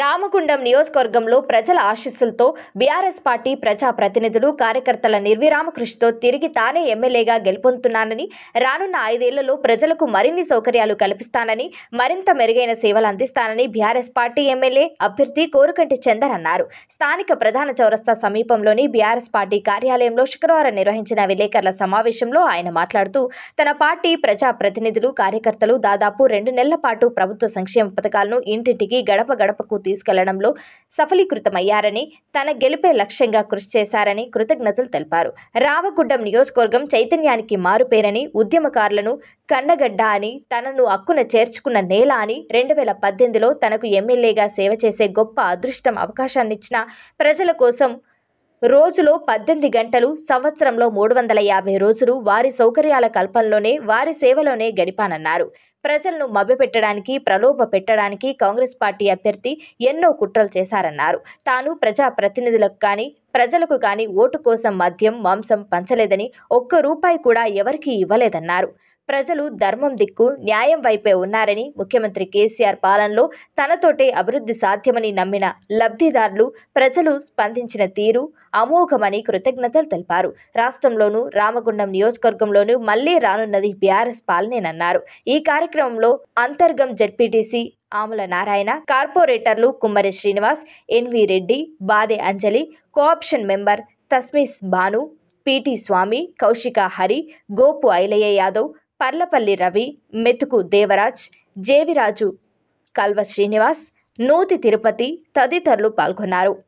రామగుండం నియోజకవర్గంలో ప్రజల ఆశీస్సులతో బీఆర్ఎస్ పార్టీ ప్రజా ప్రతినిధులు కార్యకర్తల నిర్విరామ కృషితో తిరిగి తానే ఎమ్మెల్యేగా గెలుపొందుతున్నానని రానున్న ఐదేళ్లలో ప్రజలకు మరిన్ని సౌకర్యాలు కల్పిస్తానని మరింత మెరుగైన సేవలు అందిస్తానని బీఆర్ఎస్ పార్టీ ఎమ్మెల్యే అభ్యర్థి కోరుకంటి చందర్ అన్నారు స్థానిక ప్రధాన చౌరస్తా సమీపంలోని బీఆర్ఎస్ పార్టీ కార్యాలయంలో శుక్రవారం నిర్వహించిన విలేకరుల సమావేశంలో ఆయన మాట్లాడుతూ తన పార్టీ ప్రజా ప్రతినిధులు కార్యకర్తలు దాదాపు రెండు నెలల పాటు ప్రభుత్వ సంక్షేమ పథకాలను ఇంటింటికి గడప గడపకు వరకు తీసుకెళ్లడంలో సఫలీకృతమయ్యారని తన గెలిపే లక్ష్యంగా కృషి చేశారని కృతజ్ఞతలు తెలిపారు రావగుడ్డం నియోజకవర్గం చైతన్యానికి మారుపేరని ఉద్యమకారులను కన్నగడ్డ అని తనను అక్కున చేర్చుకున్న నేల అని రెండు వేల పద్దెనిమిదిలో తనకు ఎమ్మెల్యేగా సేవ చేసే గొప్ప అదృష్టం అవకాశాన్నిచ్చిన ప్రజల కోసం రోజులో పద్దెనిమిది గంటలు సంవత్సరంలో మూడు వందల యాభై రోజులు వారి సౌకర్యాల కల్పనలోనే వారి సేవలోనే గడిపానన్నారు ప్రజలను మభ్యపెట్టడానికి ప్రలోభ పెట్టడానికి కాంగ్రెస్ పార్టీ అభ్యర్థి ఎన్నో కుట్రలు చేశారన్నారు తాను ప్రజాప్రతినిధులకు కానీ ప్రజలకు కానీ ఓటు కోసం మద్యం మాంసం పంచలేదని ఒక్క రూపాయి కూడా ఎవరికీ ఇవ్వలేదన్నారు ప్రజలు ధర్మం దిక్కు న్యాయం వైపే ఉన్నారని ముఖ్యమంత్రి కేసీఆర్ పాలనలో తనతోటే అభివృద్ధి సాధ్యమని నమ్మిన లబ్ధిదారులు ప్రజలు స్పందించిన తీరు అమోఘమని కృతజ్ఞతలు తెలిపారు రాష్ట్రంలోనూ రామగుండం నియోజకవర్గంలోనూ మళ్లీ రానున్నది బీఆర్ఎస్ పాలనేనన్నారు ఈ కార్యక్రమంలో అంతర్గం జెడ్పీటీసీ ఆముల నారాయణ కార్పొరేటర్లు కుమ్మరి Srinivas N V Reddy Bade Anjali cooption member తస్మిస్ భాను పిటి స్వామి కౌశిక హరి గోపు ఐలయ్య యాదవ్ పర్లపల్లి రవి మెతుకు దేవరాజ్ జేవిరాజు కల్వ శ్రీనివాస్ నూతి తిరుపతి తదితరులు పాల్గొన్నారు